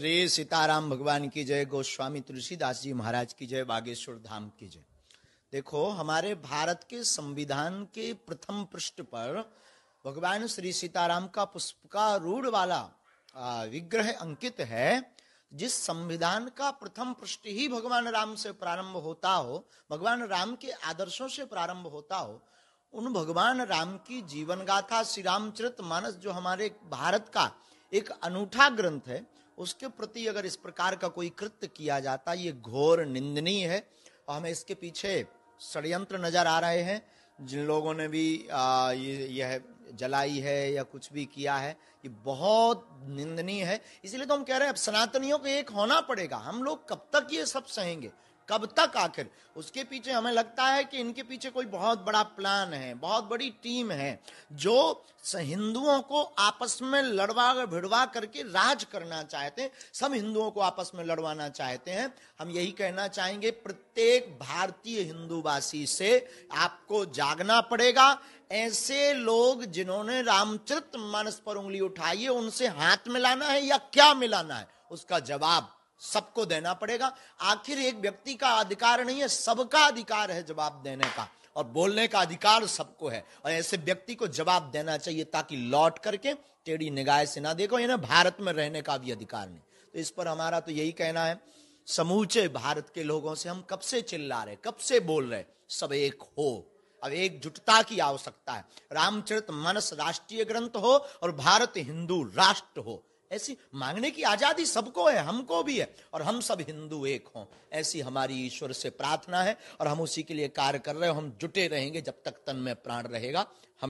श्री सीताराम भगवान की जय गोस्वामी तुलसीदास जी महाराज की जय बागेश्वर धाम की जय देखो हमारे भारत के संविधान के प्रथम पृष्ठ पर भगवान श्री सीताराम का रूढ़ वाला विग्रह अंकित है जिस संविधान का प्रथम पृष्ठ ही भगवान राम से प्रारंभ होता हो भगवान राम के आदर्शों से प्रारंभ होता हो उन भगवान राम की जीवन गाथा श्री रामचरित मानस जो हमारे भारत का एक अनूठा ग्रंथ है उसके प्रति अगर इस प्रकार का कोई कृत्य किया जाता ये घोर निंदनीय है और हमें इसके पीछे षडयंत्र नजर आ रहे हैं जिन लोगों ने भी आ, ये यह जलाई है या कुछ भी किया है ये बहुत निंदनीय है इसलिए तो हम कह रहे हैं अब सनातनियों को एक होना पड़ेगा हम लोग कब तक ये सब सहेंगे कब तक आखिर उसके पीछे हमें लगता है कि इनके पीछे कोई बहुत बड़ा प्लान है बहुत बड़ी टीम है जो हिंदुओं को आपस में लड़वा भिड़वा करके राज करना चाहते हैं सब हिंदुओं को आपस में लड़वाना चाहते हैं हम यही कहना चाहेंगे प्रत्येक भारतीय हिंदूवासी से आपको जागना पड़ेगा ऐसे लोग जिन्होंने रामचरित मानस पर उंगली उठाई है उनसे हाथ मिलाना है या क्या मिलाना है उसका जवाब सबको देना पड़ेगा आखिर एक व्यक्ति का अधिकार नहीं है सबका अधिकार है जवाब देने का और बोलने का अधिकार सबको है और ऐसे व्यक्ति को जवाब देना चाहिए ताकि लौट करके टेढ़ी निगाह से ना देखो यानी भारत में रहने का भी अधिकार नहीं तो इस पर हमारा तो यही कहना है समूचे भारत के लोगों से हम कब से चिल्ला रहे कब से बोल रहे सब एक हो अब एकजुटता की आवश्यकता है रामचरित मानस राष्ट्रीय ग्रंथ हो और भारत हिंदू राष्ट्र हो ऐसी मांगने की आजादी सबको है हमको भी है और हम सब हिंदू एक हों ऐसी हमारी ईश्वर से प्रार्थना है और हम उसी के लिए कार्य कर रहे हो हम जुटे रहेंगे जब तक तन में प्राण रहेगा हम